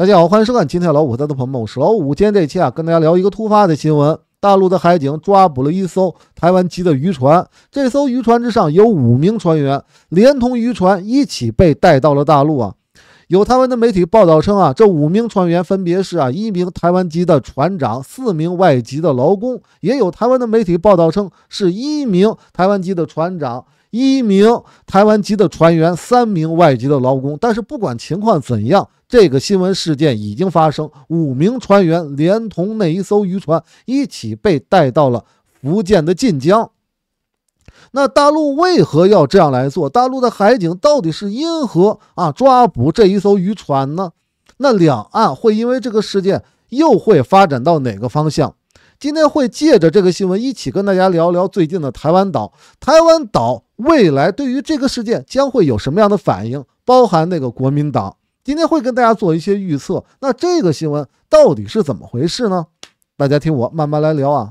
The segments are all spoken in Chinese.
大家好，欢迎收看《今天老五和他的朋友们》。我是老五，今天这一期啊，跟大家聊一个突发的新闻：大陆的海警抓捕了一艘台湾籍的渔船，这艘渔船之上有五名船员，连同渔船一起被带到了大陆啊。有台湾的媒体报道称啊，这五名船员分别是啊一名台湾籍的船长，四名外籍的劳工。也有台湾的媒体报道称是一名台湾籍的船长，一名台湾籍的船员，三名外籍的劳工。但是不管情况怎样。这个新闻事件已经发生，五名船员连同那一艘渔船一起被带到了福建的晋江。那大陆为何要这样来做？大陆的海警到底是因何啊抓捕这一艘渔船呢？那两岸会因为这个事件又会发展到哪个方向？今天会借着这个新闻一起跟大家聊聊最近的台湾岛。台湾岛未来对于这个事件将会有什么样的反应？包含那个国民党。今天会跟大家做一些预测，那这个新闻到底是怎么回事呢？大家听我慢慢来聊啊。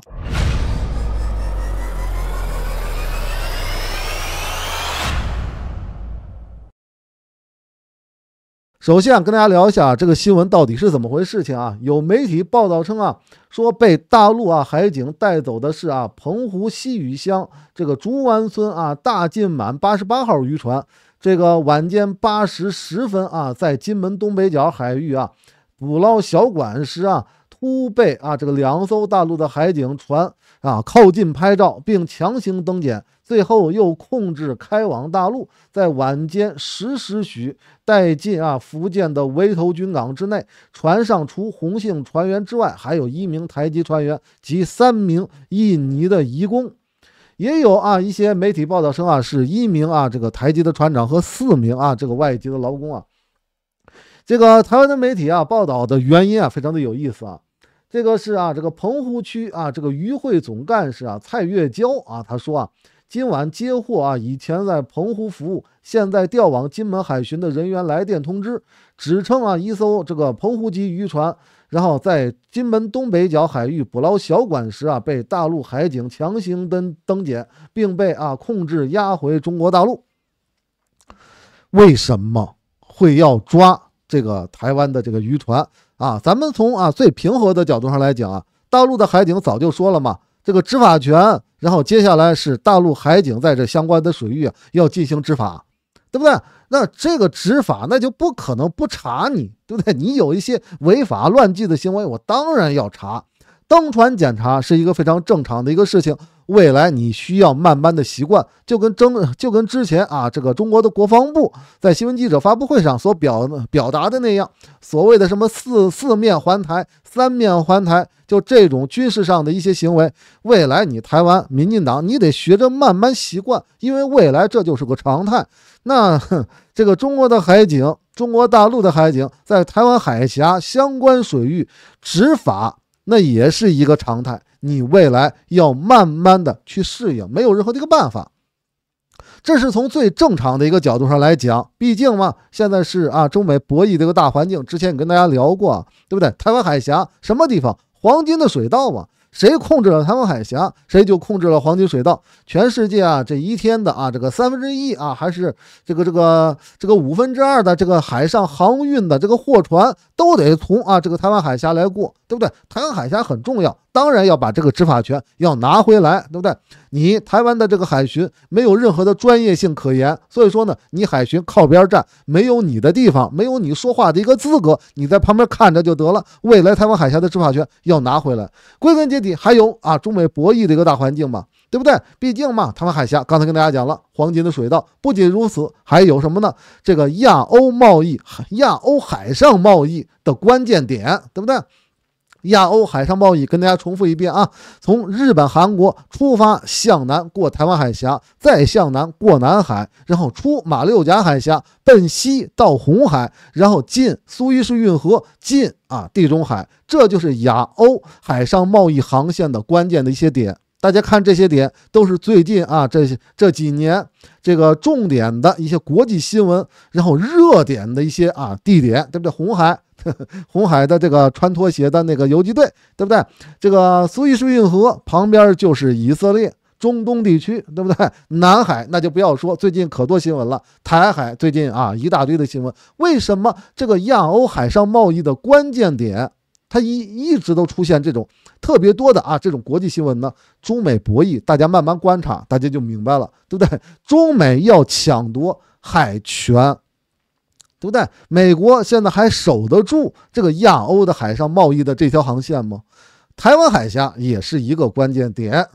首先啊，跟大家聊一下这个新闻到底是怎么回事事情啊。有媒体报道称啊，说被大陆啊海警带走的是啊澎湖西屿乡这个竹湾村啊大进满八十八号渔船。这个晚间八时十分啊，在金门东北角海域啊，捕捞小管时啊，突被啊这个两艘大陆的海警船啊靠近拍照，并强行登检，最后又控制开往大陆。在晚间十时许，带进啊福建的围头军港之内。船上除红杏船员之外，还有一名台籍船员及三名印尼的移工。也有啊，一些媒体报道称啊，是一名啊这个台籍的船长和四名啊这个外籍的劳工啊。这个台湾的媒体啊报道的原因啊非常的有意思啊，这个是啊这个澎湖区啊这个渔会总干事啊蔡月娇啊他说啊今晚接获啊以前在澎湖服务现在调往金门海巡的人员来电通知，指称啊一艘这个澎湖级渔船。然后在金门东北角海域捕捞小管时啊，被大陆海警强行登登检，并被啊控制押回中国大陆。为什么会要抓这个台湾的这个渔船啊？咱们从啊最平和的角度上来讲啊，大陆的海警早就说了嘛，这个执法权，然后接下来是大陆海警在这相关的水域要进行执法。对不对？那这个执法那就不可能不查你，对不对？你有一些违法乱纪的行为，我当然要查。登船检查是一个非常正常的一个事情。未来你需要慢慢的习惯，就跟争就跟之前啊，这个中国的国防部在新闻记者发布会上所表表达的那样，所谓的什么四四面环台、三面环台，就这种军事上的一些行为，未来你台湾民进党你得学着慢慢习惯，因为未来这就是个常态。那这个中国的海警、中国大陆的海警在台湾海峡相关水域执法，那也是一个常态。你未来要慢慢的去适应，没有任何的一个办法，这是从最正常的一个角度上来讲。毕竟嘛，现在是啊，中美博弈这个大环境。之前也跟大家聊过，对不对？台湾海峡什么地方？黄金的水道嘛，谁控制了台湾海峡，谁就控制了黄金水道。全世界啊，这一天的啊，这个三分之一啊，还是这个这个这个五分之二的这个海上航运的这个货船，都得从啊这个台湾海峡来过，对不对？台湾海峡很重要。当然要把这个执法权要拿回来，对不对？你台湾的这个海巡没有任何的专业性可言，所以说呢，你海巡靠边站，没有你的地方，没有你说话的一个资格，你在旁边看着就得了。未来台湾海峡的执法权要拿回来，归根结底还有啊，中美博弈的一个大环境嘛，对不对？毕竟嘛，台湾海峡刚才跟大家讲了，黄金的水道，不仅如此，还有什么呢？这个亚欧贸易、亚欧海上贸易的关键点，对不对？亚欧海上贸易，跟大家重复一遍啊，从日本、韩国出发，向南过台湾海峡，再向南过南海，然后出马六甲海峡，奔西到红海，然后进苏伊士运河，进啊地中海，这就是亚欧海上贸易航线的关键的一些点。大家看这些点，都是最近啊，这些这几年这个重点的一些国际新闻，然后热点的一些啊地点，对不对？红海，红海的这个穿拖鞋的那个游击队，对不对？这个苏伊士运河旁边就是以色列，中东地区，对不对？南海那就不要说，最近可多新闻了。台海最近啊一大堆的新闻，为什么这个亚欧海上贸易的关键点？它一一直都出现这种特别多的啊，这种国际新闻呢，中美博弈，大家慢慢观察，大家就明白了，对不对？中美要抢夺海权，对不对？美国现在还守得住这个亚欧的海上贸易的这条航线吗？台湾海峡也是一个关键点。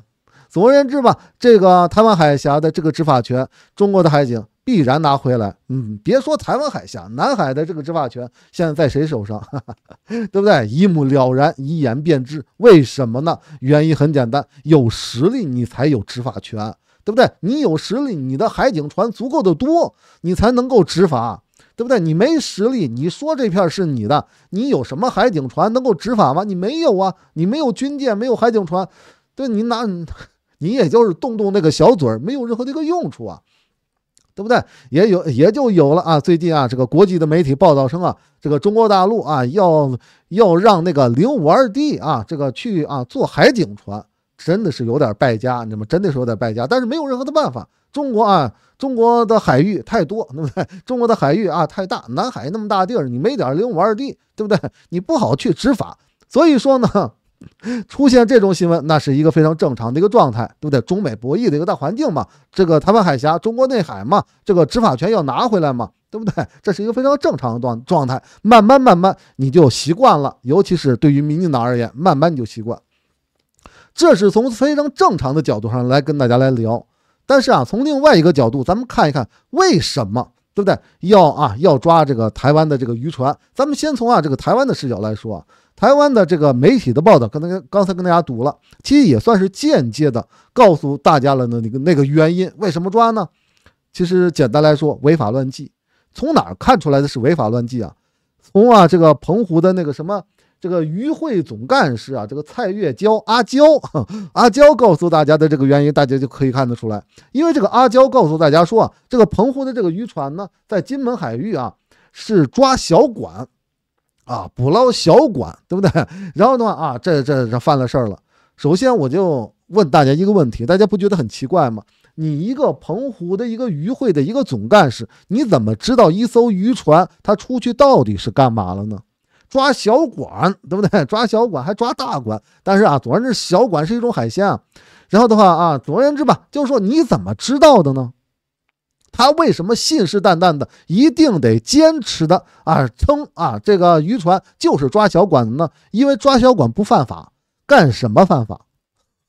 总而言之吧，这个台湾海峡的这个执法权，中国的海警必然拿回来。嗯，别说台湾海峡，南海的这个执法权现在在谁手上？对不对？一目了然，一眼便知。为什么呢？原因很简单，有实力你才有执法权，对不对？你有实力，你的海警船足够的多，你才能够执法，对不对？你没实力，你说这片是你的，你有什么海警船能够执法吗？你没有啊，你没有军舰，没有海警船，对你拿。你也就是动动那个小嘴儿，没有任何的一个用处啊，对不对？也有也就有了啊。最近啊，这个国际的媒体报道称啊，这个中国大陆啊要要让那个零五二 D 啊这个去啊做海警船，真的是有点败家，你们真的是有点败家。但是没有任何的办法，中国啊中国的海域太多，对不对？中国的海域啊太大，南海那么大地儿，你没点零五二 D，对不对？你不好去执法。所以说呢。出现这种新闻，那是一个非常正常的一个状态，对不对？中美博弈的一个大环境嘛，这个台湾海峡、中国内海嘛，这个执法权要拿回来嘛，对不对？这是一个非常正常的状状态。慢慢慢慢，你就习惯了。尤其是对于民进党而言，慢慢你就习惯。这是从非常正常的角度上来跟大家来聊。但是啊，从另外一个角度，咱们看一看为什么，对不对？要啊，要抓这个台湾的这个渔船。咱们先从啊这个台湾的视角来说台湾的这个媒体的报道，刚才刚才跟大家读了，其实也算是间接的告诉大家了，那那个那个原因，为什么抓呢？其实简单来说，违法乱纪。从哪儿看出来的是违法乱纪啊？从啊这个澎湖的那个什么这个渔会总干事啊，这个蔡月娇阿娇，阿娇告诉大家的这个原因，大家就可以看得出来。因为这个阿娇告诉大家说啊，这个澎湖的这个渔船呢，在金门海域啊，是抓小管。啊，捕捞小管，对不对？然后的话啊，这这这犯了事儿了。首先我就问大家一个问题，大家不觉得很奇怪吗？你一个澎湖的一个渔会的一个总干事，你怎么知道一艘渔船他出去到底是干嘛了呢？抓小管，对不对？抓小管还抓大管，但是啊，总而言之小管是一种海鲜啊。然后的话啊，总而言之吧，就是说你怎么知道的呢？他为什么信誓旦旦的一定得坚持的啊？称啊，这个渔船就是抓小管子呢？因为抓小管不犯法，干什么犯法？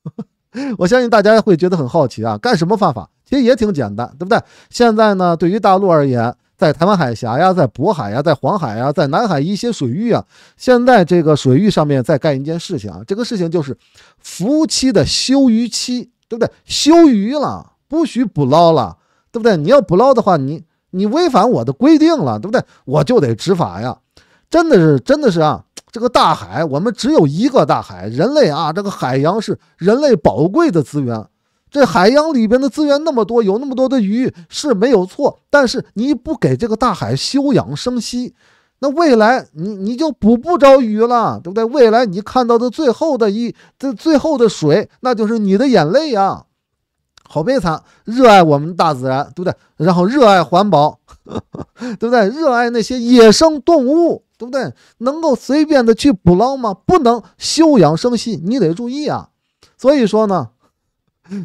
我相信大家会觉得很好奇啊，干什么犯法？其实也挺简单，对不对？现在呢，对于大陆而言，在台湾海峡呀，在渤海呀，在黄海呀，在南海一些水域啊，现在这个水域上面在干一件事情啊，这个事情就是夫期的休渔期，对不对？休渔了，不许捕捞了。对不对？你要捕捞的话，你你违反我的规定了，对不对？我就得执法呀。真的是，真的是啊！这个大海，我们只有一个大海。人类啊，这个海洋是人类宝贵的资源。这海洋里边的资源那么多，有那么多的鱼是没有错。但是你不给这个大海休养生息，那未来你你就捕不着鱼了，对不对？未来你看到的最后的一这最后的水，那就是你的眼泪呀。好悲惨！热爱我们大自然，对不对？然后热爱环保，对不对？热爱那些野生动物，对不对？能够随便的去捕捞吗？不能，休养生息，你得注意啊！所以说呢，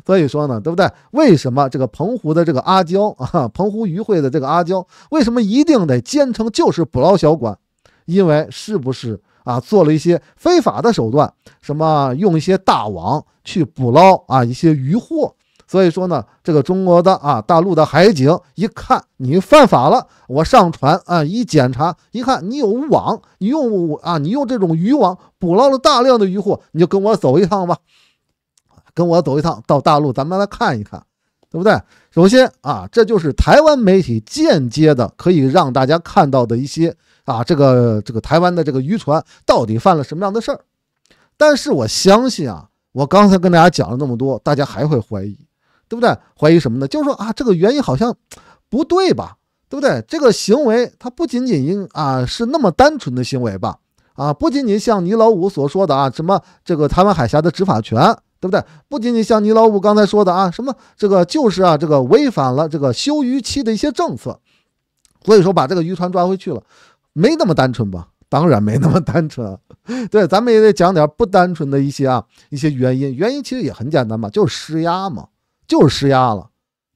所以说呢，对不对？为什么这个澎湖的这个阿娇啊，澎湖渔会的这个阿娇，为什么一定得坚称就是捕捞小馆？因为是不是啊？做了一些非法的手段，什么用一些大网去捕捞啊一些渔获？所以说呢，这个中国的啊大陆的海警一看你犯法了，我上船啊，一检查一看你有网，你用啊你用这种渔网捕捞了大量的渔获，你就跟我走一趟吧，跟我走一趟到大陆，咱们来看一看，对不对？首先啊，这就是台湾媒体间接的可以让大家看到的一些啊这个这个台湾的这个渔船到底犯了什么样的事儿。但是我相信啊，我刚才跟大家讲了那么多，大家还会怀疑。对不对？怀疑什么呢？就是说啊，这个原因好像不对吧？对不对？这个行为它不仅仅应啊是那么单纯的行为吧？啊，不仅仅像倪老五所说的啊什么这个台湾海峡的执法权，对不对？不仅仅像倪老五刚才说的啊什么这个就是啊这个违反了这个休渔期的一些政策，所以说把这个渔船抓回去了，没那么单纯吧？当然没那么单纯。对，咱们也得讲点不单纯的一些啊一些原因。原因其实也很简单嘛，就是施压嘛。就是施压了，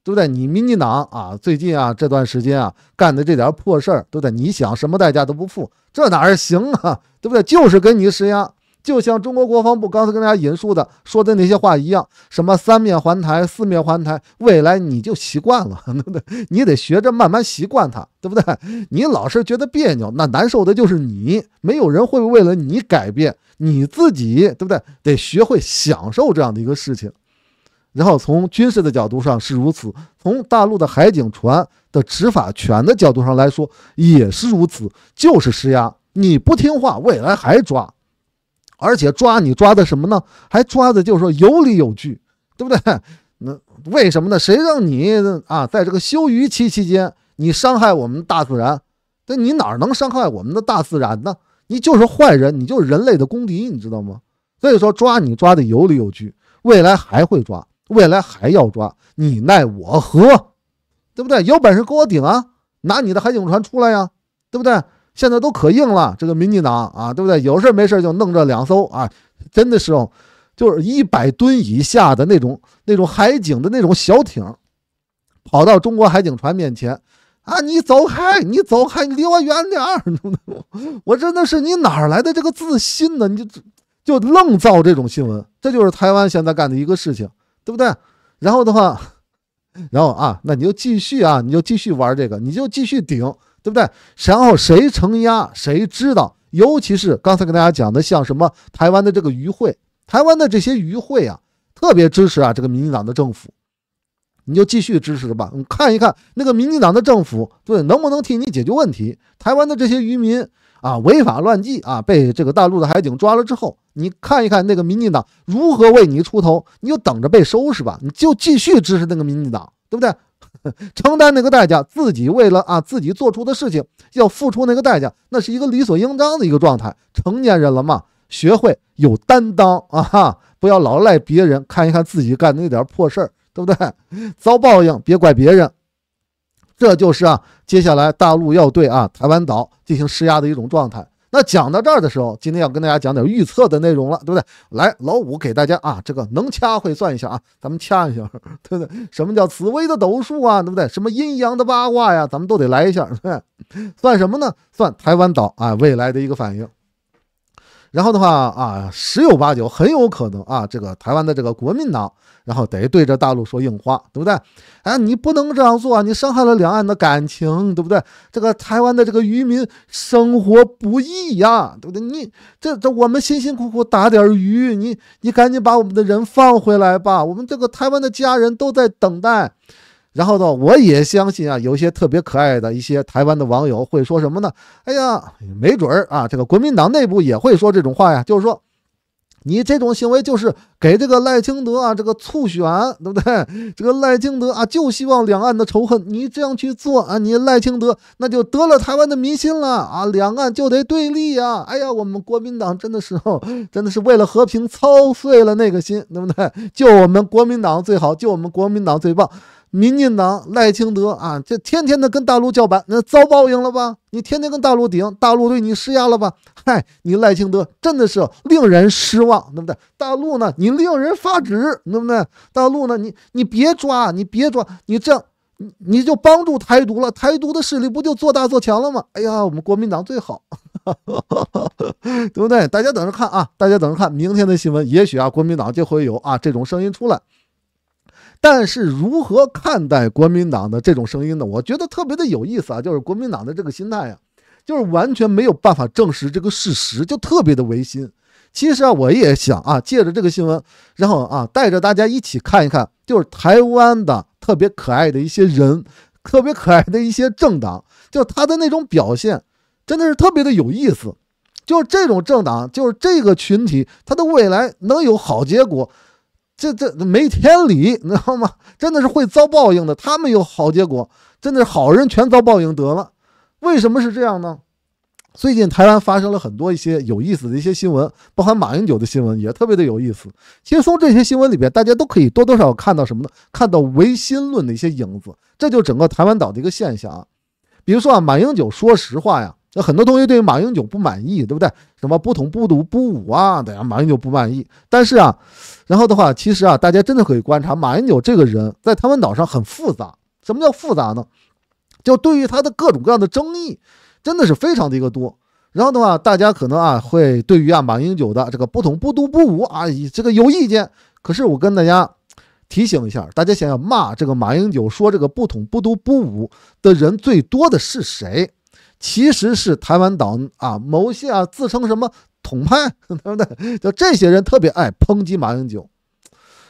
对不对？你民进党啊，最近啊这段时间啊干的这点破事儿，都对？你想什么代价都不付，这哪行啊？对不对？就是跟你施压，就像中国国防部刚才跟大家引述的说的那些话一样，什么三面环台，四面环台，未来你就习惯了，对不对？你得学着慢慢习惯它，对不对？你老是觉得别扭，那难受的就是你，没有人会为了你改变你自己，对不对？得学会享受这样的一个事情。然后从军事的角度上是如此，从大陆的海警船的执法权的角度上来说也是如此，就是施压，你不听话，未来还抓，而且抓你抓的什么呢？还抓的就是说有理有据，对不对？那为什么呢？谁让你啊在这个休渔期期间你伤害我们大自然？那你哪能伤害我们的大自然呢？你就是坏人，你就是人类的公敌，你知道吗？所以说抓你抓的有理有据，未来还会抓。未来还要抓你，奈我何，对不对？有本事跟我顶啊！拿你的海警船出来呀，对不对？现在都可硬了，这个民进党啊，对不对？有事没事就弄这两艘啊，真的是，哦，就是一百吨以下的那种那种海警的那种小艇，跑到中国海警船面前啊！你走开，你走开，你离我远点儿！我真的是你哪来的这个自信呢？你就就愣造这种新闻，这就是台湾现在干的一个事情。对不对？然后的话，然后啊，那你就继续啊，你就继续玩这个，你就继续顶，对不对？然后谁承压，谁知道？尤其是刚才跟大家讲的，像什么台湾的这个渔会，台湾的这些渔会啊，特别支持啊这个民进党的政府，你就继续支持吧。你看一看那个民进党的政府对能不能替你解决问题？台湾的这些渔民啊，违法乱纪啊，被这个大陆的海警抓了之后。你看一看那个民进党如何为你出头，你就等着被收拾吧，你就继续支持那个民进党，对不对？承担那个代价，自己为了啊自己做出的事情要付出那个代价，那是一个理所应当的一个状态。成年人了嘛，学会有担当 啊，哈，不要老赖别人。看一看自己干的那点破事儿，对不对？遭报应，别怪别人。这就是啊，接下来大陆要对啊台湾岛进行施压的一种状态。那讲到这儿的时候，今天要跟大家讲点预测的内容了，对不对？来，老五给大家啊，这个能掐会算一下啊，咱们掐一下，对不对？什么叫紫薇的斗数啊，对不对？什么阴阳的八卦呀，咱们都得来一下。对对？不算什么呢？算台湾岛啊未来的一个反应。然后的话啊，十有八九很有可能啊，这个台湾的这个国民党，然后得对着大陆说硬话，对不对？哎，你不能这样做，你伤害了两岸的感情，对不对？这个台湾的这个渔民生活不易呀，对不对？你这这我们辛辛苦苦打点鱼，你你赶紧把我们的人放回来吧，我们这个台湾的家人都在等待。然后呢，我也相信啊，有一些特别可爱的、一些台湾的网友会说什么呢？哎呀，没准儿啊，这个国民党内部也会说这种话呀，就是说，你这种行为就是给这个赖清德啊这个促选，对不对？这个赖清德啊，就希望两岸的仇恨，你这样去做啊，你赖清德那就得了台湾的民心了啊，两岸就得对立呀。哎呀，我们国民党真的是哦，真的是为了和平操碎了那个心，对不对？就我们国民党最好，就我们国民党最棒。民进党赖清德啊，这天天的跟大陆叫板，那遭报应了吧？你天天跟大陆顶，大陆对你施压了吧？嗨，你赖清德真的是令人失望，对不对？大陆呢，你令人发指，对不对？大陆呢，你你别抓，你别抓，你这样，你就帮助台独了，台独的势力不就做大做强了吗？哎呀，我们国民党最好，对不对？大家等着看啊，大家等着看明天的新闻，也许啊，国民党就会有啊这种声音出来。但是如何看待国民党的这种声音呢？我觉得特别的有意思啊，就是国民党的这个心态啊，就是完全没有办法证实这个事实，就特别的违心。其实啊，我也想啊，借着这个新闻，然后啊，带着大家一起看一看，就是台湾的特别可爱的一些人，特别可爱的一些政党，就他的那种表现，真的是特别的有意思。就是这种政党，就是这个群体，他的未来能有好结果。这这没天理，你知道吗？真的是会遭报应的。他们有好结果，真的是好人全遭报应得了。为什么是这样呢？最近台湾发生了很多一些有意思的一些新闻，包含马英九的新闻也特别的有意思。其实从这些新闻里边，大家都可以多多少少看到什么呢？看到唯心论的一些影子。这就整个台湾岛的一个现象。啊。比如说啊，马英九说实话呀。那很多同学对于马英九不满意，对不对？什么不统不独不武啊？对呀，马英九不满意。但是啊，然后的话，其实啊，大家真的可以观察马英九这个人，在台湾岛上很复杂。什么叫复杂呢？就对于他的各种各样的争议，真的是非常的一个多。然后的话，大家可能啊，会对于啊马英九的这个不统不独不武啊，这个有意见。可是我跟大家提醒一下，大家想要骂这个马英九，说这个不统不独不武的人最多的是谁？其实是台湾岛啊，某些啊自称什么统派，对不对？就这些人特别爱抨击马英九。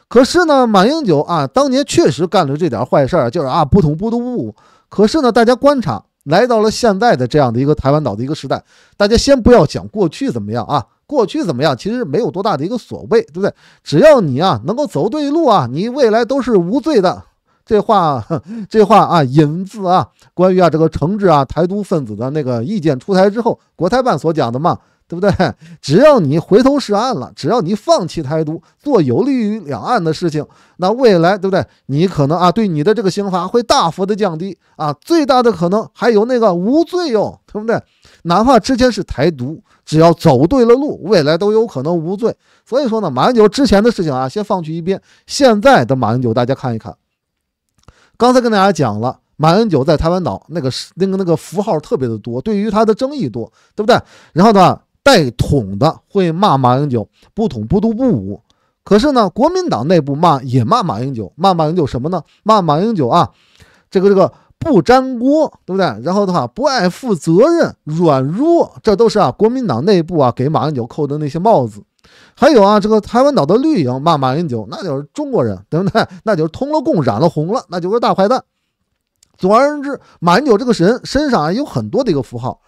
可是呢，马英九啊，当年确实干了这点坏事儿，就是啊，不统不独不武。可是呢，大家观察，来到了现在的这样的一个台湾岛的一个时代，大家先不要讲过去怎么样啊，过去怎么样，其实没有多大的一个所谓，对不对？只要你啊能够走对路啊，你未来都是无罪的。这话，这话啊，引自啊，关于啊这个惩治啊台独分子的那个意见出台之后，国台办所讲的嘛，对不对？只要你回头是岸了，只要你放弃台独，做有利于两岸的事情，那未来，对不对？你可能啊，对你的这个刑罚会大幅的降低啊，最大的可能还有那个无罪哟，对不对？哪怕之前是台独，只要走对了路，未来都有可能无罪。所以说呢，马英九之前的事情啊，先放去一边，现在的马英九，大家看一看。刚才跟大家讲了马英九在台湾岛那个那个那个符号特别的多，对于他的争议多，对不对？然后呢，带统的会骂马英九不统不独不武，可是呢，国民党内部骂也骂马英九，骂马英九什么呢？骂马英九啊，这个这个不粘锅，对不对？然后的话不爱负责任、软弱，这都是啊国民党内部啊给马英九扣的那些帽子。还有啊，这个台湾岛的绿营骂马英九，那就是中国人，对不对？那就是通了共、染了红了，那就是大坏蛋。总而言之，马英九这个人身上啊有很多的一个符号，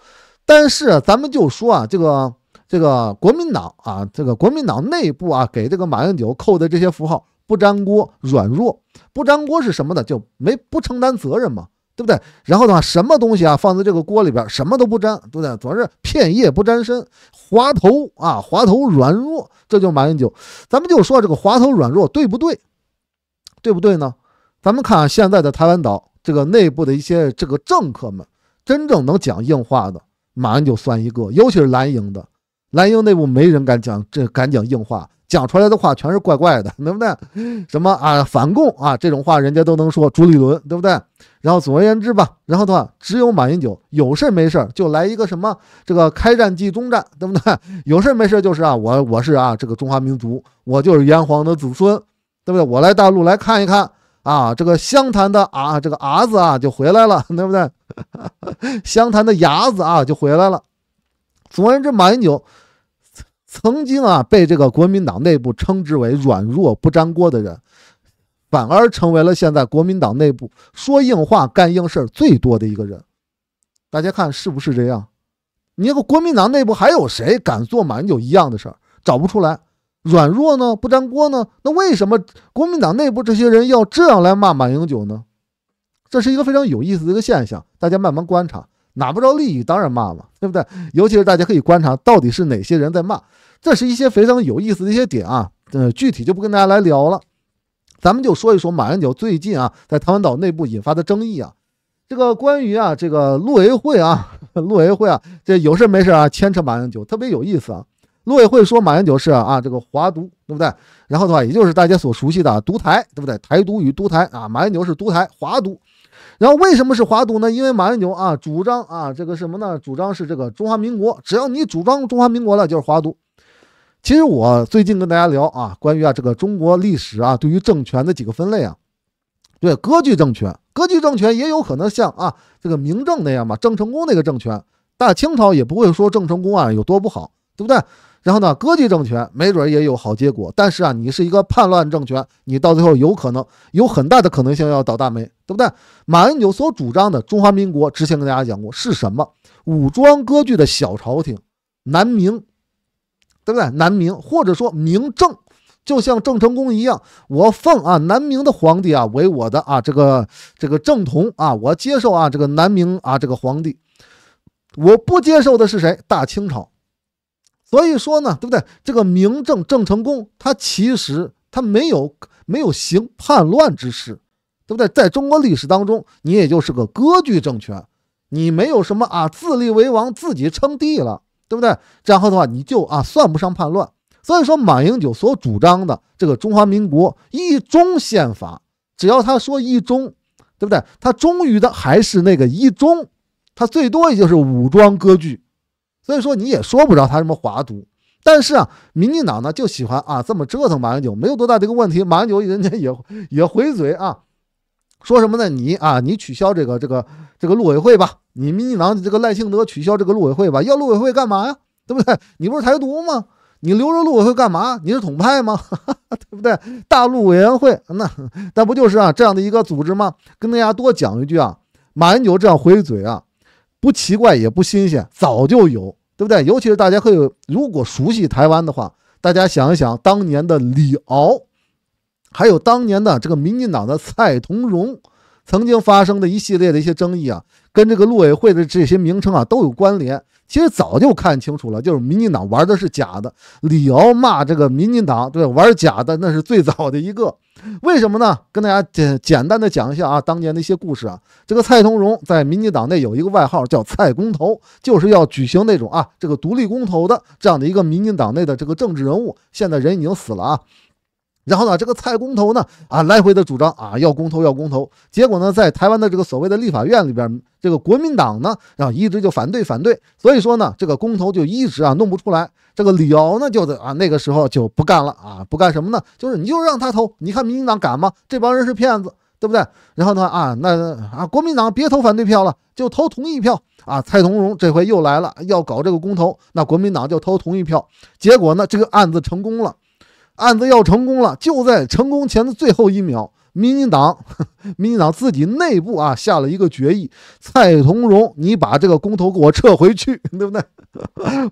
但是咱们就说啊，这个这个国民党啊，这个国民党内部啊，给这个马英九扣的这些符号，不粘锅、软弱、不粘锅是什么的，就没不承担责任嘛。对不对？然后的话，什么东西啊放在这个锅里边，什么都不沾，对不对？主要是片叶不沾身，滑头啊，滑头软弱，这就马英九。咱们就说这个滑头软弱，对不对？对不对呢？咱们看现在的台湾岛这个内部的一些这个政客们，真正能讲硬话的，马英九算一个，尤其是蓝营的，蓝营内部没人敢讲这敢讲硬话。讲出来的话全是怪怪的，对不对？什么啊，反共啊，这种话人家都能说。朱立伦，对不对？然后总而言之吧，然后的话，只有马英九有事没事就来一个什么这个开战即中战，对不对？有事没事就是啊，我我是啊这个中华民族，我就是炎黄的子孙，对不对？我来大陆来看一看啊，这个湘潭的啊这个伢子啊就回来了，对不对？湘潭的伢子啊就回来了。总而言之，马英九。曾经啊，被这个国民党内部称之为软弱不粘锅的人，反而成为了现在国民党内部说硬话干硬事最多的一个人。大家看是不是这样？你那个国民党内部还有谁敢做满九一样的事儿？找不出来。软弱呢，不粘锅呢。那为什么国民党内部这些人要这样来骂满英九呢？这是一个非常有意思的一个现象。大家慢慢观察，拿不着利益当然骂了，对不对？尤其是大家可以观察到底是哪些人在骂。这是一些非常有意思的一些点啊，呃，具体就不跟大家来聊了，咱们就说一说马英九最近啊在台湾岛内部引发的争议啊，这个关于啊这个陆委会啊 陆委会啊这有事没事啊牵扯马英九特别有意思啊，陆委会说马英九是啊这个华独对不对？然后的话也就是大家所熟悉的独台对不对？台独与独台啊，马英九是独台华独，然后为什么是华独呢？因为马英九啊主张啊这个什么呢？主张是这个中华民国，只要你主张中华民国了就是华独。其实我最近跟大家聊啊，关于啊这个中国历史啊，对于政权的几个分类啊，对，割据政权，割据政权也有可能像啊这个明政那样嘛，郑成功那个政权，大清朝也不会说郑成功啊有多不好，对不对？然后呢，割据政权没准也有好结果，但是啊，你是一个叛乱政权，你到最后有可能有很大的可能性要倒大霉，对不对？马恩九所主张的中华民国，之前跟大家讲过是什么？武装割据的小朝廷，南明。对不对？南明或者说明正，就像郑成功一样，我奉啊南明的皇帝啊为我的啊这个这个正统啊，我接受啊这个南明啊这个皇帝，我不接受的是谁？大清朝。所以说呢，对不对？这个明正郑成功，他其实他没有没有行叛乱之事，对不对？在中国历史当中，你也就是个割据政权，你没有什么啊自立为王，自己称帝了。对不对？然后的话，你就啊算不上叛乱。所以说，马英九所主张的这个中华民国一中宪法，只要他说一中，对不对？他忠于的还是那个一中，他最多也就是武装割据。所以说你也说不着他什么华独。但是啊，民进党呢就喜欢啊这么折腾马英九，没有多大的一个问题。马英九人家也也回嘴啊，说什么呢？你啊，你取消这个这个。这个陆委会吧，你民进党这个赖庆德取消这个陆委会吧，要陆委会干嘛呀？对不对？你不是台独吗？你留着陆委会干嘛？你是统派吗？对不对？大陆委员会那，那不就是啊这样的一个组织吗？跟大家多讲一句啊，马英九这样回嘴啊，不奇怪也不新鲜，早就有，对不对？尤其是大家可以如果熟悉台湾的话，大家想一想，当年的李敖，还有当年的这个民进党的蔡同荣。曾经发生的一系列的一些争议啊，跟这个陆委会的这些名称啊都有关联。其实早就看清楚了，就是民进党玩的是假的。李敖骂这个民进党，对，玩假的那是最早的一个。为什么呢？跟大家简简单的讲一下啊，当年的一些故事啊。这个蔡同荣在民进党内有一个外号叫蔡公投，就是要举行那种啊，这个独立公投的这样的一个民进党内的这个政治人物。现在人已经死了啊。然后呢，这个蔡公投呢，啊，来回的主张啊，要公投要公投。结果呢，在台湾的这个所谓的立法院里边，这个国民党呢，啊，一直就反对反对。所以说呢，这个公投就一直啊弄不出来。这个李敖呢，就啊那个时候就不干了啊，不干什么呢，就是你就让他投，你看民进党敢吗？这帮人是骗子，对不对？然后呢，啊，那啊，国民党别投反对票了，就投同意票啊。蔡同荣这回又来了，要搞这个公投，那国民党就投同意票。结果呢，这个案子成功了。案子要成功了，就在成功前的最后一秒，民进党 民进党自己内部啊下了一个决议：蔡同荣，你把这个公投给我撤回去，对不对？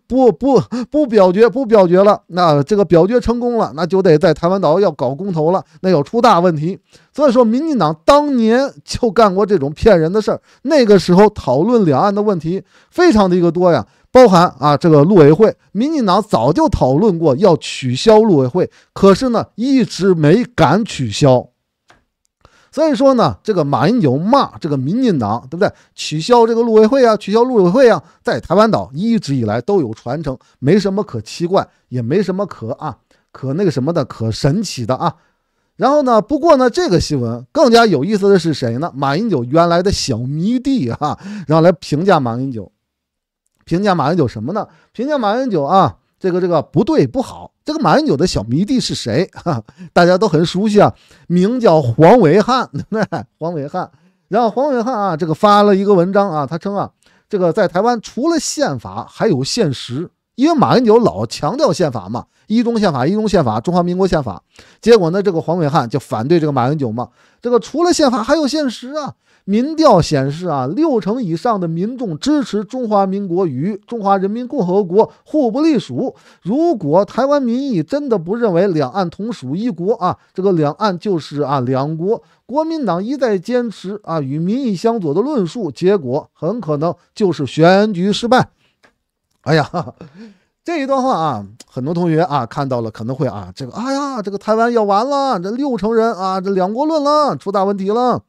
不不不，表决不表决了，那这个表决成功了，那就得在台湾岛要搞公投了，那要出大问题。所以说，民进党当年就干过这种骗人的事儿。那个时候讨论两岸的问题非常的一个多呀。包含啊，这个陆委会，民进党早就讨论过要取消陆委会，可是呢，一直没敢取消。所以说呢，这个马英九骂这个民进党，对不对？取消这个陆委会啊，取消陆委会啊，在台湾岛一直以来都有传承，没什么可奇怪，也没什么可啊，可那个什么的，可神奇的啊。然后呢，不过呢，这个新闻更加有意思的是谁呢？马英九原来的小迷弟哈，然后来评价马英九。评价马英九什么呢？评价马英九啊，这个这个不对不好。这个马英九的小迷弟是谁？哈，大家都很熟悉啊，名叫黄伟汉，对不对？黄伟汉。然后黄伟汉啊，这个发了一个文章啊，他称啊，这个在台湾除了宪法还有现实，因为马英九老强调宪法嘛，一中宪法，一中宪法，中华民国宪法。结果呢，这个黄伟汉就反对这个马英九嘛，这个除了宪法还有现实啊。民调显示啊，六成以上的民众支持中华民国与中华人民共和国互不隶属。如果台湾民意真的不认为两岸同属一国啊，这个两岸就是啊两国。国民党一再坚持啊与民意相左的论述，结果很可能就是选举失败。哎呀，这一段话啊，很多同学啊看到了可能会啊这个哎呀，这个台湾要完了，这六成人啊这两国论了，出大问题了。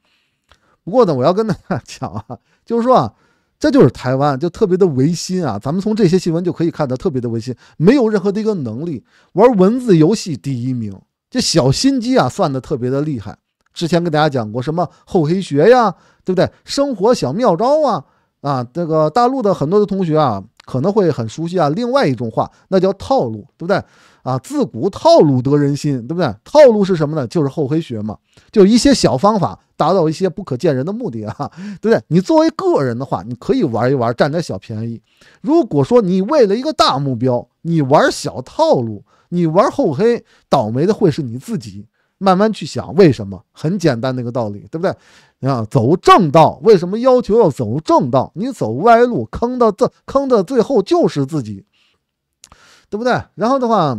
不过呢，我要跟大家讲啊，就是说啊，这就是台湾，就特别的唯心啊。咱们从这些新闻就可以看到，特别的唯心，没有任何的一个能力玩文字游戏，第一名，这小心机啊，算的特别的厉害。之前跟大家讲过什么厚黑学呀，对不对？生活小妙招啊，啊，这个大陆的很多的同学啊，可能会很熟悉啊，另外一种话，那叫套路，对不对？啊，自古套路得人心，对不对？套路是什么呢？就是厚黑学嘛，就一些小方法，达到一些不可见人的目的啊，对不对？你作为个人的话，你可以玩一玩，占点小便宜。如果说你为了一个大目标，你玩小套路，你玩厚黑，倒霉的会是你自己。慢慢去想为什么，很简单的一个道理，对不对？啊，走正道，为什么要求要走正道？你走歪路，坑到这，坑的最后就是自己，对不对？然后的话。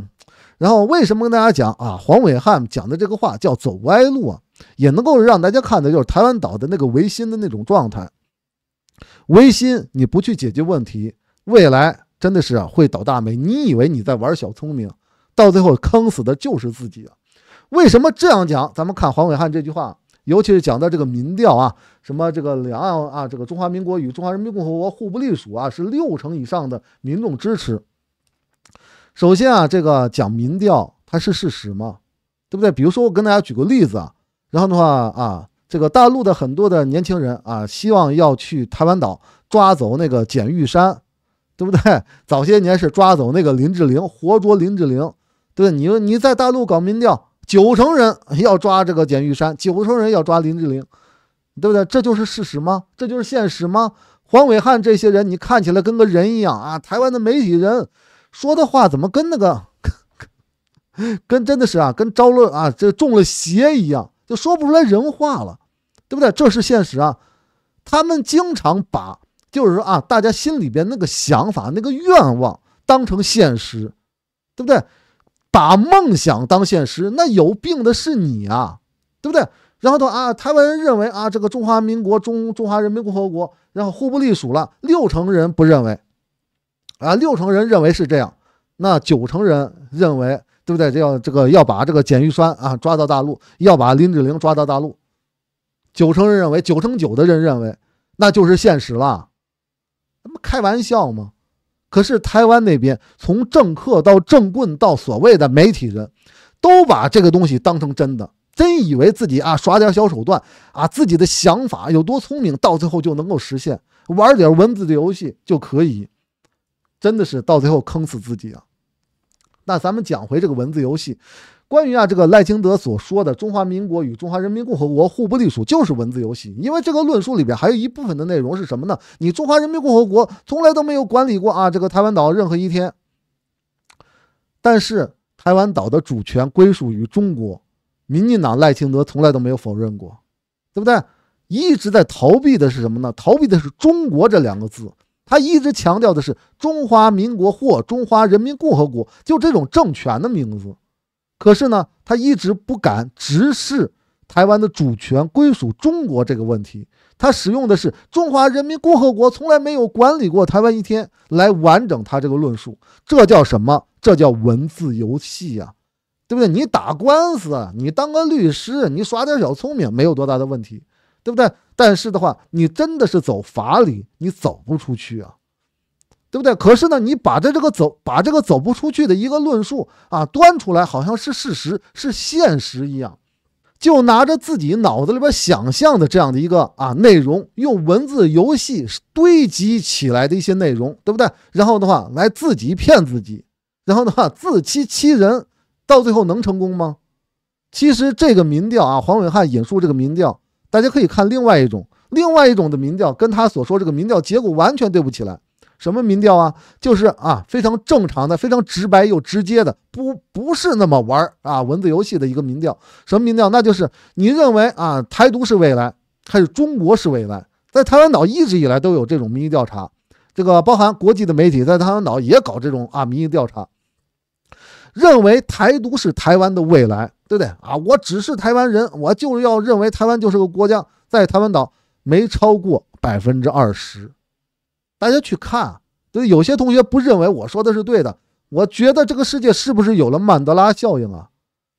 然后为什么跟大家讲啊？黄伟汉讲的这个话叫走歪路啊，也能够让大家看的，就是台湾岛的那个维新的那种状态。维新，你不去解决问题，未来真的是啊会倒大霉。你以为你在玩小聪明，到最后坑死的就是自己。啊！为什么这样讲？咱们看黄伟汉这句话，尤其是讲到这个民调啊，什么这个两岸啊，这个中华民国与中华人民共和国互不隶属啊，是六成以上的民众支持。首先啊，这个讲民调，它是事实吗？对不对？比如说，我跟大家举个例子啊，然后的话啊，这个大陆的很多的年轻人啊，希望要去台湾岛抓走那个简玉山，对不对？早些年是抓走那个林志玲，活捉林志玲，对对？你说你在大陆搞民调，九成人 要抓这个简玉山，九成人要抓林志玲，对不对？这就是事实吗？这就是现实吗？黄伟汉这些人，你看起来跟个人一样啊，台湾的媒体人。说的话怎么跟那个 跟真的是啊，跟着了啊，这中了邪一样，就说不出来人话了，对不对？这是现实啊。他们经常把，就是说啊，大家心里边那个想法、那个愿望当成现实，对不对？把梦想当现实，那有病的是你啊，对不对？然后都啊，台湾人认为啊，这个中华民国中中华人民共和国，然后互不隶属了，六成人不认为。啊，六成人认为是这样，那九成人认为对不对？这要这个要把这个简玉栓啊抓到大陆，要把林志玲抓到大陆。九成人认为，九成九的人认为，那就是现实了。他不开玩笑吗？可是台湾那边从政客到政棍到所谓的媒体人，都把这个东西当成真的，真以为自己啊耍点小手段啊，自己的想法有多聪明，到最后就能够实现，玩点文字的游戏就可以。真的是到最后坑死自己啊！那咱们讲回这个文字游戏，关于啊这个赖清德所说的“中华民国与中华人民共和国互不隶属”就是文字游戏，因为这个论述里边还有一部分的内容是什么呢？你中华人民共和国从来都没有管理过啊这个台湾岛任何一天，但是台湾岛的主权归属于中国，民进党赖清德从来都没有否认过，对不对？一直在逃避的是什么呢？逃避的是“中国”这两个字。他一直强调的是中华民国或中华人民共和国就这种政权的名字，可是呢，他一直不敢直视台湾的主权归属中国这个问题。他使用的是中华人民共和国从来没有管理过台湾一天来完整他这个论述，这叫什么？这叫文字游戏呀，对不对？你打官司，你当个律师，你耍点小聪明，没有多大的问题。对不对？但是的话，你真的是走法理，你走不出去啊，对不对？可是呢，你把这这个走，把这个走不出去的一个论述啊端出来，好像是事实是现实一样，就拿着自己脑子里边想象的这样的一个啊内容，用文字游戏堆积起来的一些内容，对不对？然后的话来自己骗自己，然后的话自欺欺人，到最后能成功吗？其实这个民调啊，黄伟汉引述这个民调。大家可以看另外一种，另外一种的民调，跟他所说这个民调结果完全对不起来。什么民调啊？就是啊，非常正常的、非常直白又直接的，不不是那么玩啊文字游戏的一个民调。什么民调？那就是你认为啊，台独是未来还是中国是未来？在台湾岛一直以来都有这种民意调查，这个包含国际的媒体在台湾岛也搞这种啊民意调查。认为台独是台湾的未来，对不对啊？我只是台湾人，我就要认为台湾就是个国家。在台湾岛没超过百分之二十，大家去看，对，有些同学不认为我说的是对的。我觉得这个世界是不是有了曼德拉效应啊？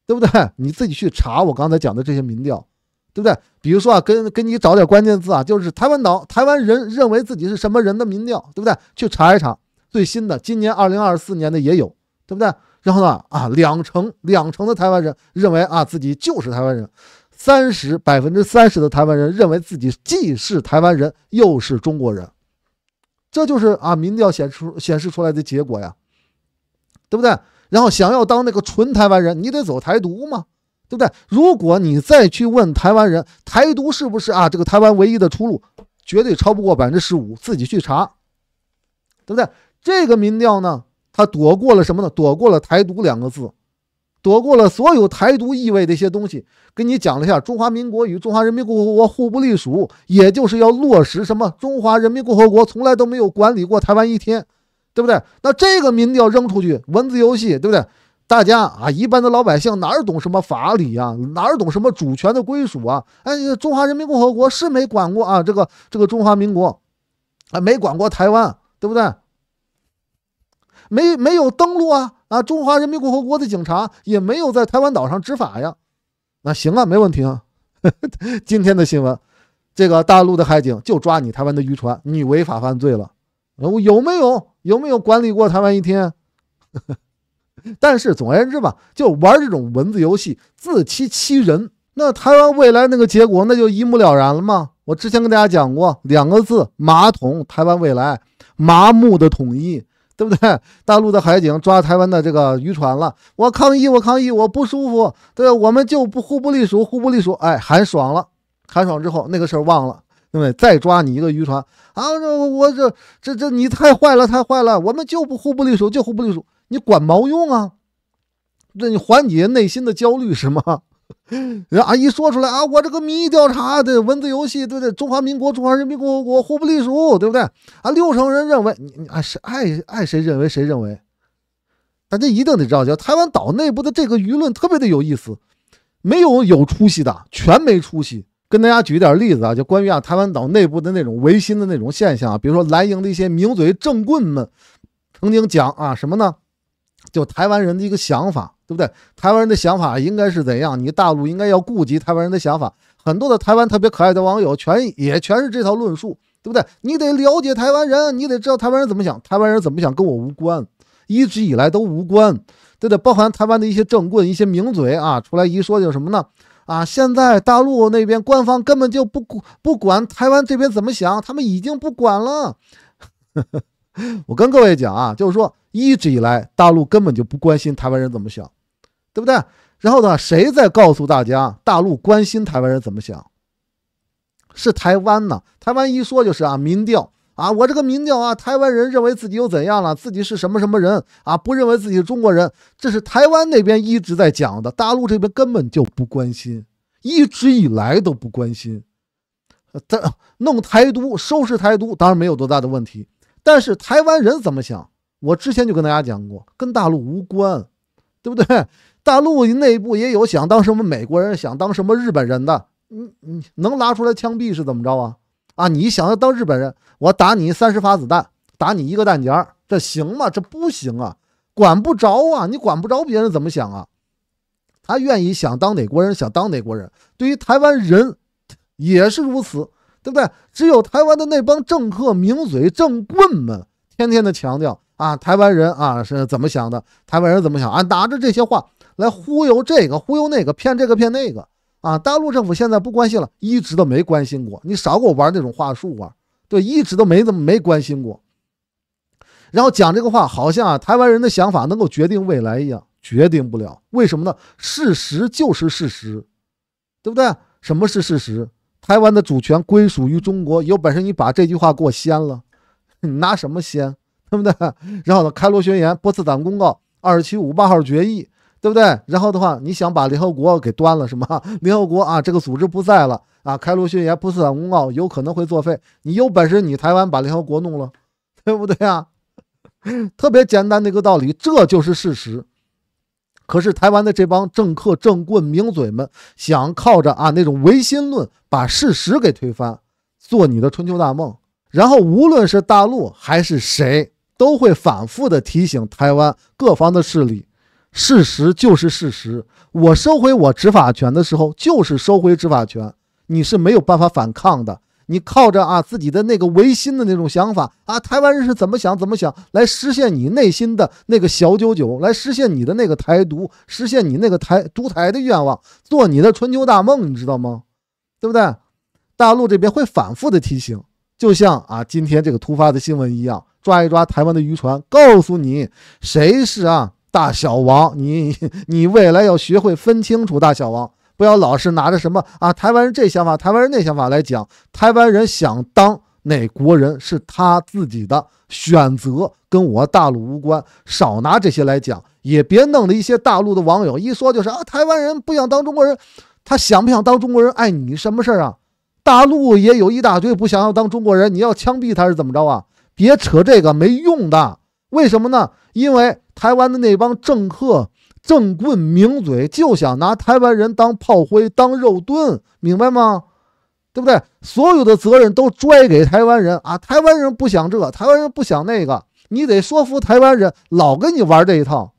对不对？你自己去查我刚才讲的这些民调，对不对？比如说啊，跟跟你找点关键字啊，就是台湾岛台湾人认为自己是什么人的民调，对不对？去查一查最新的，今年二零二四年的也有，对不对？然后呢？啊，两成两成的台湾人认为啊自己就是台湾人，三十百分之三十的台湾人认为自己既是台湾人又是中国人，这就是啊民调显出显示出来的结果呀，对不对？然后想要当那个纯台湾人，你得走台独嘛，对不对？如果你再去问台湾人，台独是不是啊这个台湾唯一的出路，绝对超不过百分之十五，自己去查，对不对？这个民调呢？他躲过了什么呢？躲过了“台独”两个字，躲过了所有“台独”意味的一些东西。跟你讲了一下，中华民国与中华人民共和国互不隶属，也就是要落实什么？中华人民共和国从来都没有管理过台湾一天，对不对？那这个民调扔出去，文字游戏，对不对？大家啊，一般的老百姓哪儿懂什么法理呀？哪儿懂什么主权的归属啊？哎，中华人民共和国是没管过啊，这个这个中华民国啊，没管过台湾，对不对？没没有登陆啊啊！中华人民共和国的警察也没有在台湾岛上执法呀。那行啊，没问题啊。今天的新闻，这个大陆的海警就抓你台湾的渔船，你违法犯罪了。我有没有有没有管理过台湾一天？但是总而言之吧，就玩这种文字游戏，自欺欺人。那台湾未来那个结果，那就一目了然了吗？我之前跟大家讲过两个字：马桶。台湾未来麻木的统一。对不对？大陆的海警抓台湾的这个渔船了，我抗议，我抗议，我不舒服。对，我们就不互不隶属，互不隶属，哎，喊爽了，喊爽之后那个事儿忘了，对不对？再抓你一个渔船啊，我这、我这、这、这你太坏了，太坏了，我们就不互不隶属，就互不隶属，你管毛用啊？那你缓解内心的焦虑是吗？啊！一说出来啊，我这个民意调查的文字游戏，对不对？中华民国、中华人民共和国互不隶属，对不对？啊，六成人认为，你、你、爱谁爱爱谁认为谁认为？大家一定得知道，就台湾岛内部的这个舆论特别的有意思，没有有出息的，全没出息。跟大家举一点例子啊，就关于啊台湾岛内部的那种违心的那种现象啊，比如说蓝营的一些名嘴政棍们曾经讲啊什么呢？就台湾人的一个想法。对不对？台湾人的想法应该是怎样？你大陆应该要顾及台湾人的想法。很多的台湾特别可爱的网友全也全是这套论述，对不对？你得了解台湾人，你得知道台湾人怎么想。台湾人怎么想跟我无关，一直以来都无关。对不对？包含台湾的一些政棍、一些名嘴啊，出来一说就是什么呢？啊，现在大陆那边官方根本就不不管台湾这边怎么想，他们已经不管了。我跟各位讲啊，就是说一直以来大陆根本就不关心台湾人怎么想。对不对？然后呢？谁在告诉大家大陆关心台湾人怎么想？是台湾呢？台湾一说就是啊，民调啊，我这个民调啊，台湾人认为自己又怎样了？自己是什么什么人啊？不认为自己是中国人，这是台湾那边一直在讲的。大陆这边根本就不关心，一直以来都不关心。他弄台独、收拾台独，当然没有多大的问题。但是台湾人怎么想？我之前就跟大家讲过，跟大陆无关，对不对？大陆内部也有想当什么美国人、想当什么日本人的，你你能拿出来枪毙是怎么着啊？啊，你想要当日本人，我打你三十发子弹，打你一个弹夹，这行吗？这不行啊，管不着啊，你管不着别人怎么想啊？他愿意想当哪国人，想当哪国人，对于台湾人也是如此，对不对？只有台湾的那帮政客、名嘴、政棍们天天的强调啊，台湾人啊是怎么想的？台湾人怎么想？啊，打着这些话。来忽悠这个，忽悠那个，骗这个，骗那个啊！大陆政府现在不关心了，一直都没关心过。你少给我玩那种话术啊！对，一直都没怎么没关心过。然后讲这个话，好像啊，台湾人的想法能够决定未来一样，决定不了。为什么呢？事实就是事实，对不对？什么是事实？台湾的主权归属于中国。有本事你把这句话给我掀了，你 拿什么掀？对不对？然后呢？开罗宣言、波茨坦公告、二七五八号决议。对不对？然后的话，你想把联合国给端了是吗？联合国啊，这个组织不在了啊，开罗宣言、不斯坦公告有可能会作废。你有本事，你台湾把联合国弄了，对不对啊？特别简单的一个道理，这就是事实。可是台湾的这帮政客、政棍、名嘴们想靠着啊那种唯心论把事实给推翻，做你的春秋大梦。然后无论是大陆还是谁，都会反复的提醒台湾各方的势力。事实就是事实。我收回我执法权的时候，就是收回执法权，你是没有办法反抗的。你靠着啊自己的那个唯心的那种想法啊，台湾人是怎么想怎么想，来实现你内心的那个小九九，来实现你的那个台独，实现你那个台独台的愿望，做你的春秋大梦，你知道吗？对不对？大陆这边会反复的提醒，就像啊今天这个突发的新闻一样，抓一抓台湾的渔船，告诉你谁是啊。大小王，你 你未来要学会分清楚大小王，不要老是拿着什么啊台湾人这想法，台湾人那想法来讲，台湾人想当哪国人是他自己的选择，跟我大陆无关，少拿这些来讲，也别弄得一些大陆的网友一说就是啊台湾人不想当中国人，他想不想当中国人碍你什么事儿啊？大陆也有一大堆不想要当中国人，你要枪毙他是怎么着啊？别扯这个没用的。为什么呢？因为台湾的那帮政客、政棍、名嘴就想拿台湾人当炮灰、当肉盾，明白吗？对不对？所有的责任都拽给台湾人啊！台湾人不想这，台湾人不想那个，你得说服台湾人老跟你玩这一套，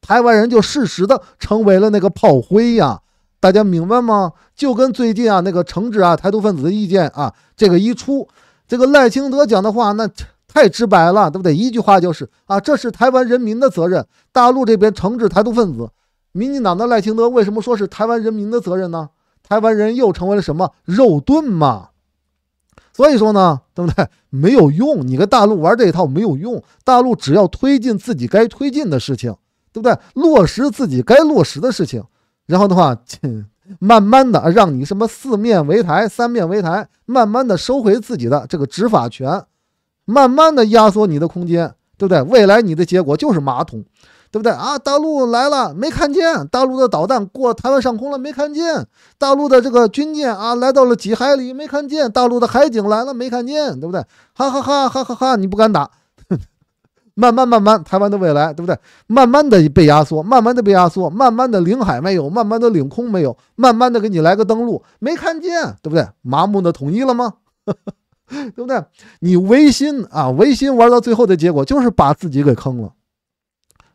台湾人就适时的成为了那个炮灰呀！大家明白吗？就跟最近啊那个惩治啊，台独分子的意见啊，这个一出，这个赖清德讲的话那。太直白了，对不对？一句话就是啊，这是台湾人民的责任。大陆这边惩治台独分子，民进党的赖清德为什么说是台湾人民的责任呢？台湾人又成为了什么肉盾嘛？所以说呢，对不对？没有用，你跟大陆玩这一套没有用。大陆只要推进自己该推进的事情，对不对？落实自己该落实的事情，然后的话，慢慢的让你什么四面围台、三面围台，慢慢的收回自己的这个执法权。慢慢的压缩你的空间，对不对？未来你的结果就是马桶，对不对啊？大陆来了没看见？大陆的导弹过台湾上空了没看见？大陆的这个军舰啊来到了几海里没看见？大陆的海警来了没看见？对不对？哈哈哈哈哈哈！你不敢打，慢慢慢慢台湾的未来，对不对？慢慢的被压缩，慢慢的被压缩，慢慢的领海没有，慢慢的领空没有，慢慢的给你来个登陆没看见，对不对？麻木的统一了吗？对不对？你唯心啊，唯心玩到最后的结果就是把自己给坑了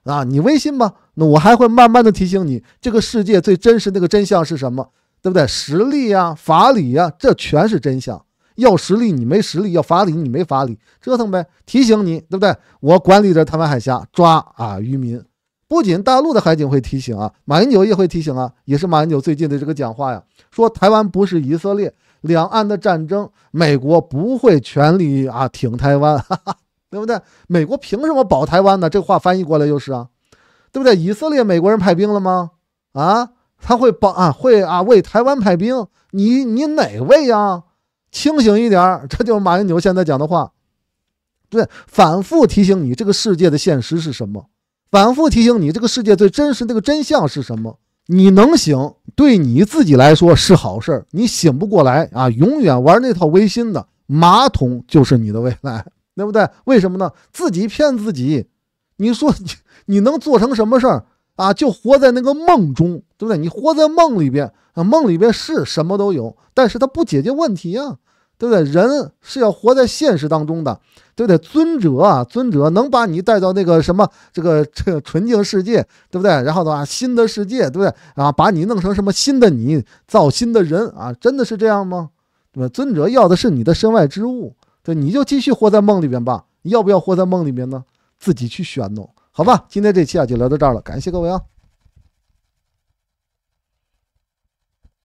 啊！你唯心吧，那我还会慢慢的提醒你，这个世界最真实那个真相是什么？对不对？实力呀，法理呀，这全是真相。要实力你没实力，要法理你没法理，折腾呗。提醒你，对不对？我管理着台湾海峡，抓啊渔民。不仅大陆的海警会提醒啊，马英九也会提醒啊，也是马英九最近的这个讲话呀，说台湾不是以色列。两岸的战争，美国不会全力啊挺台湾，哈哈，对不对？美国凭什么保台湾呢？这话翻译过来就是啊，对不对？以色列美国人派兵了吗？啊，他会保啊，会啊为台湾派兵？你你哪位呀？清醒一点，这就是马英九现在讲的话。对，反复提醒你，这个世界的现实是什么？反复提醒你，这个世界最真实那个真相是什么？你能醒，对你自己来说是好事儿。你醒不过来啊，永远玩那套微信的马桶就是你的未来，对不对？为什么呢？自己骗自己，你说你你能做成什么事儿啊？就活在那个梦中，对不对？你活在梦里边，啊，梦里边是什么都有，但是它不解决问题呀。对不对？人是要活在现实当中的，对不对？尊者啊，尊者能把你带到那个什么这个这个纯净世界，对不对？然后的话，新的世界，对不对？啊，把你弄成什么新的你，造新的人啊，真的是这样吗？对吧？尊者要的是你的身外之物，对，你就继续活在梦里边吧。你要不要活在梦里面呢？自己去选喽，好吧。今天这期啊，就聊到这儿了，感谢各位啊。